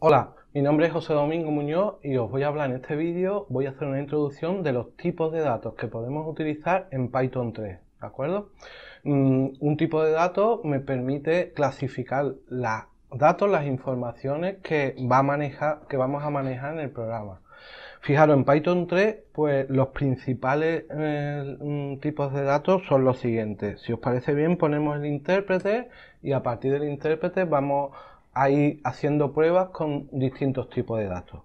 Hola, mi nombre es José Domingo Muñoz y os voy a hablar en este vídeo, voy a hacer una introducción de los tipos de datos que podemos utilizar en Python 3, ¿de acuerdo? Mm, un tipo de datos me permite clasificar los datos, las informaciones que, va a manejar, que vamos a manejar en el programa. Fijaros, en Python 3, pues los principales eh, mm, tipos de datos son los siguientes. Si os parece bien, ponemos el intérprete y a partir del intérprete vamos haciendo pruebas con distintos tipos de datos.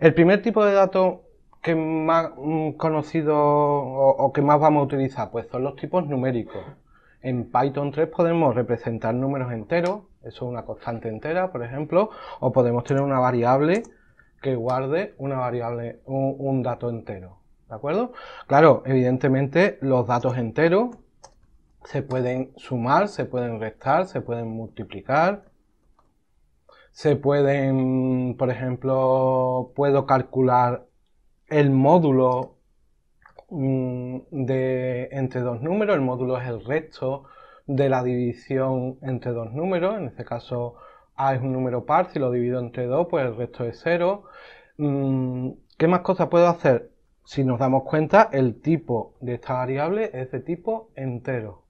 El primer tipo de datos que más mm, conocido o, que más vamos a utilizar, pues son los tipos numéricos. En Python 3 podemos representar números enteros, eso es una constante entera, por ejemplo, o podemos tener una variable que guarde una variable, un, un dato entero, ¿de acuerdo? Claro, evidentemente los datos enteros se pueden sumar, se pueden restar, se pueden multiplicar, se pueden, por ejemplo, puedo calcular el módulo mm, de entre dos números, el módulo es el resto de la división entre dos números, en este caso a es un número par, si lo divido entre dos, pues el resto es cero. Mm, ¿Qué más cosas puedo hacer? Si nos damos cuenta, el tipo de esta variable es de tipo entero.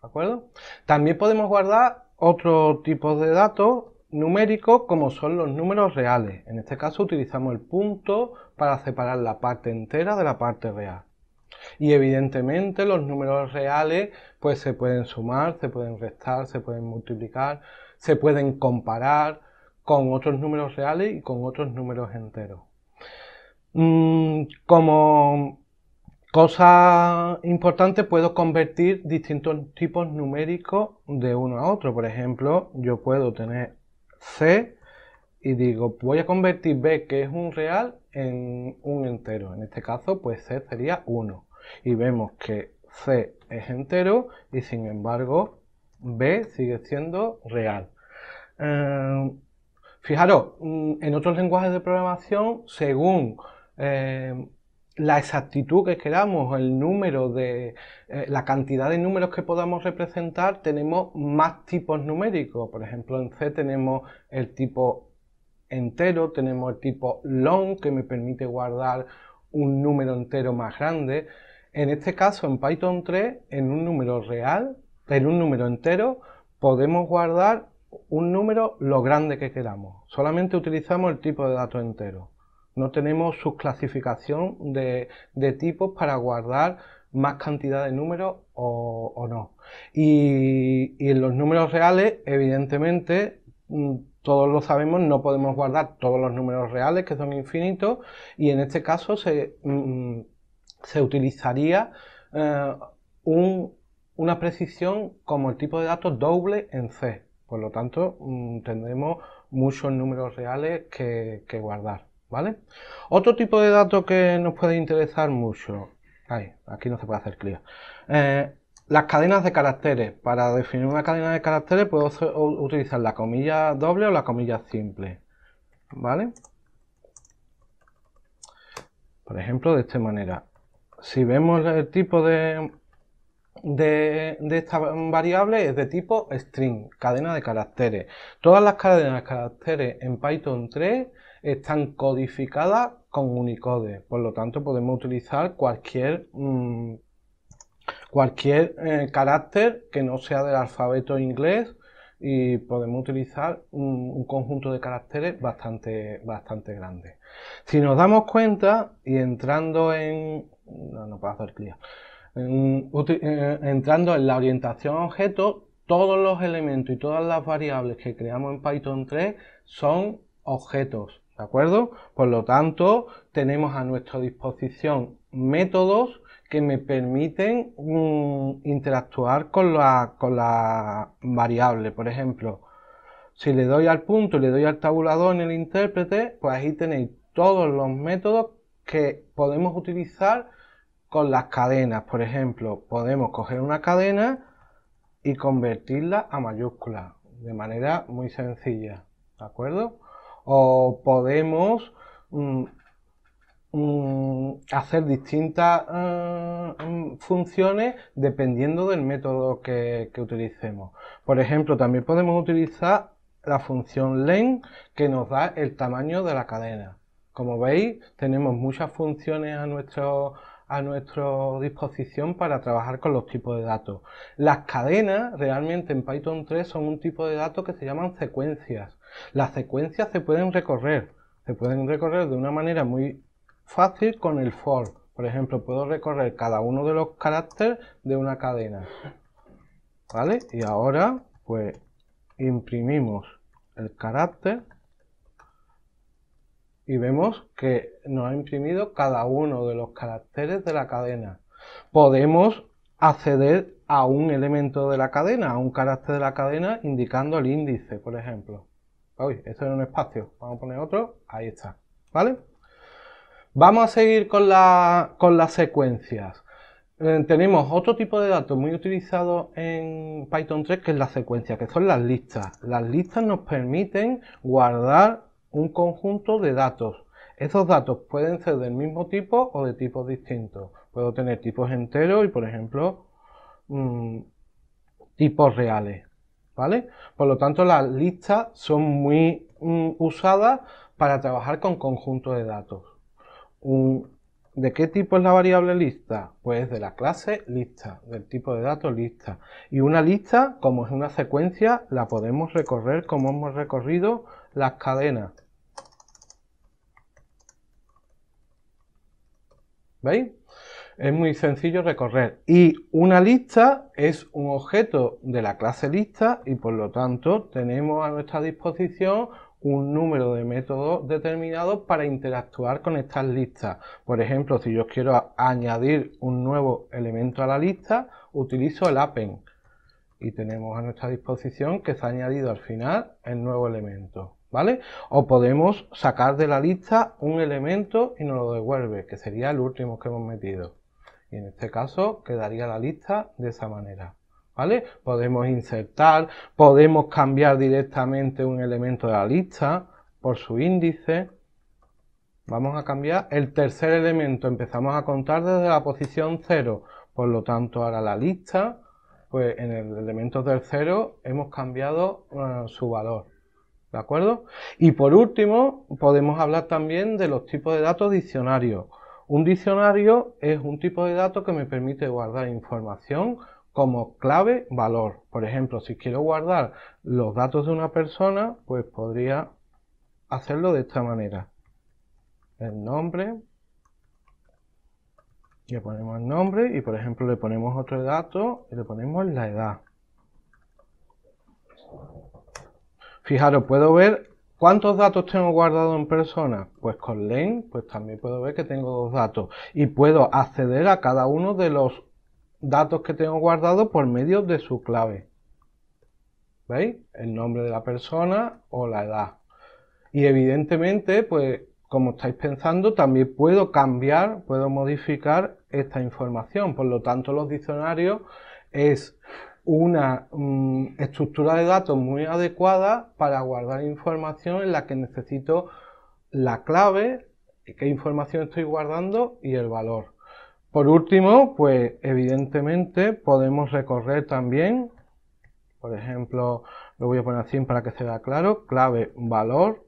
¿De acuerdo? También podemos guardar otro tipo de datos numéricos como son los números reales. En este caso utilizamos el punto para separar la parte entera de la parte real. Y evidentemente los números reales pues se pueden sumar, se pueden restar, se pueden multiplicar, se pueden comparar con otros números reales y con otros números enteros. Mm, como Cosa importante, puedo convertir distintos tipos numéricos de uno a otro. Por ejemplo, yo puedo tener C y digo, voy a convertir B, que es un real, en un entero. En este caso, pues C sería 1. Y vemos que C es entero y sin embargo B sigue siendo real. Em, fijaros, mm, en otros lenguajes de programación, según em, la exactitud que queramos, el número de, eh, la cantidad de números que podamos representar, tenemos más tipos numéricos. Por ejemplo, en C tenemos el tipo entero, tenemos el tipo long que me permite guardar un número entero más grande. En este caso, en Python 3, en un número real, en un número entero, podemos guardar un número lo grande que queramos. Solamente utilizamos el tipo de dato entero. No tenemos subclasificación de, de tipos para guardar más cantidad de números o, no. Y, en los números reales, evidentemente, mm, todos lo sabemos, no podemos guardar todos los números reales que son infinitos y en este caso se, mm, utilizaría eh, una precisión como el tipo de datos doble en C. Por lo tanto, mm, tendremos muchos números reales que guardar. ¿vale? Otro tipo de datos que nos puede interesar mucho, aquí no se puede hacer clic, eh, las cadenas de caracteres. Para definir una cadena de caracteres puedo utilizar la comilla doble o la comilla simple, ¿vale? Por ejemplo, de esta manera. Si vemos el tipo de, de, de, esta variable es de tipo string, cadena de caracteres. Todas las cadenas de caracteres en Python 3 están codificadas con Unicode. Por lo tanto, podemos utilizar cualquier, mm, cualquier eh, carácter que no sea del alfabeto inglés y podemos utilizar un, conjunto de caracteres bastante, bastante grande. Si nos damos cuenta y entrando en... Eh, entrando en la orientación a objetos, todos los elementos y todas las variables que creamos en Python 3 son objetos. ¿De acuerdo? Por lo tanto, tenemos a nuestra disposición métodos que me permiten mm, interactuar con la, con la variable. Por ejemplo, si le doy al punto y le doy al tabulador en el intérprete, pues ahí tenéis todos los métodos que podemos utilizar con las cadenas. Por ejemplo, podemos coger una cadena y convertirla a mayúscula de manera muy sencilla. ¿De acuerdo? o podemos mm, mm, hacer distintas mm, funciones dependiendo del método que, que utilicemos. Por ejemplo, también podemos utilizar la función len que nos da el tamaño de la cadena. Como veis, tenemos muchas funciones a nuestro a nuestra disposición para trabajar con los tipos de datos. Las cadenas realmente en Python 3 son un tipo de datos que se llaman secuencias. Las secuencias se pueden recorrer, se pueden recorrer de una manera muy fácil con el for. Por ejemplo, puedo recorrer cada uno de los caracteres de una cadena. ¿Vale? Y ahora, pues, imprimimos el carácter y vemos que nos ha imprimido cada uno de los caracteres de la cadena. Podemos acceder a un elemento de la cadena, a un carácter de la cadena indicando el índice, por ejemplo. Uy, esto era un espacio, vamos a poner otro, ahí está, ¿vale? Vamos a seguir con, con las secuencias. Eh, tenemos otro tipo de datos muy utilizado en Python 3 que es la secuencia, que son las listas. Las listas nos permiten guardar un conjunto de datos. Esos datos pueden ser del mismo tipo o de tipos distintos. Puedo tener tipos enteros y, por ejemplo, mm, tipos reales. ¿Vale? Por lo tanto, las listas son muy mm, usadas para trabajar con conjuntos de datos. ¿De qué tipo es la variable lista? Pues de la clase lista, del tipo de datos lista. Y una lista, como es una secuencia, la podemos recorrer como hemos recorrido las cadenas. ¿Veis? Es muy sencillo recorrer. Y una lista es un objeto de la clase lista y por lo tanto tenemos a nuestra disposición un número de métodos determinados para interactuar con estas listas. Por ejemplo, si yo quiero añadir un nuevo elemento a la lista, utilizo el append y tenemos a nuestra disposición que se ha añadido al final el nuevo elemento. ¿vale? O podemos sacar de la lista un elemento y nos lo devuelve, que sería el último que hemos metido. Y en este caso quedaría la lista de esa manera. ¿Vale? Podemos insertar, podemos cambiar directamente un elemento de la lista por su índice. Vamos a cambiar el tercer elemento, empezamos a contar desde la posición 0. Por lo tanto, ahora la lista, pues en el elemento tercero hemos cambiado eh, su valor. ¿De acuerdo? Y por último, podemos hablar también de los tipos de datos diccionarios. Un diccionario es un tipo de dato que me permite guardar información como clave valor. Por ejemplo, si quiero guardar los datos de una persona, pues podría hacerlo de esta manera. El nombre, le ponemos el nombre y por ejemplo le ponemos otro dato y le ponemos la edad. Fijaros, puedo ver ¿Cuántos datos tengo guardado en persona? Pues con LEN pues también puedo ver que tengo dos datos y puedo acceder a cada uno de los datos que tengo guardado por medio de su clave. ¿Veis? El nombre de la persona o la edad. Y evidentemente, pues como estáis pensando, también puedo cambiar, puedo modificar esta información. Por lo tanto, los diccionarios es una mm, estructura de datos muy adecuada para guardar información en la que necesito la clave, qué información estoy guardando y el valor. Por último, pues evidentemente podemos recorrer también, por ejemplo, lo voy a poner así para que se vea claro, clave valor.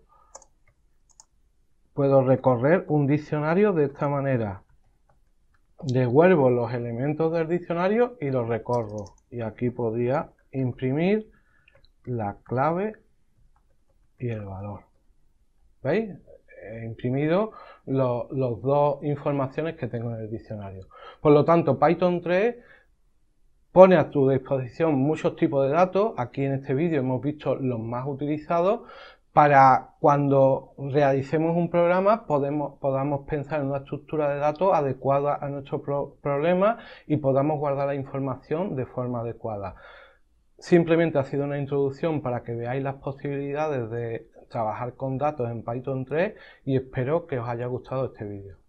Puedo recorrer un diccionario de esta manera. Devuelvo los elementos del diccionario y los recorro y aquí podría imprimir la clave y el valor. ¿Veis? He imprimido los dos informaciones que tengo en el diccionario. Por lo tanto, Python 3 pone a tu disposición muchos tipos de datos. Aquí en este vídeo hemos visto los más utilizados, para cuando realicemos un programa podamos pensar en una estructura de datos adecuada a nuestro problema y podamos guardar la información de forma adecuada. Simplemente ha sido una introducción para que veáis las posibilidades de trabajar con datos en Python 3 y espero que os haya gustado este vídeo.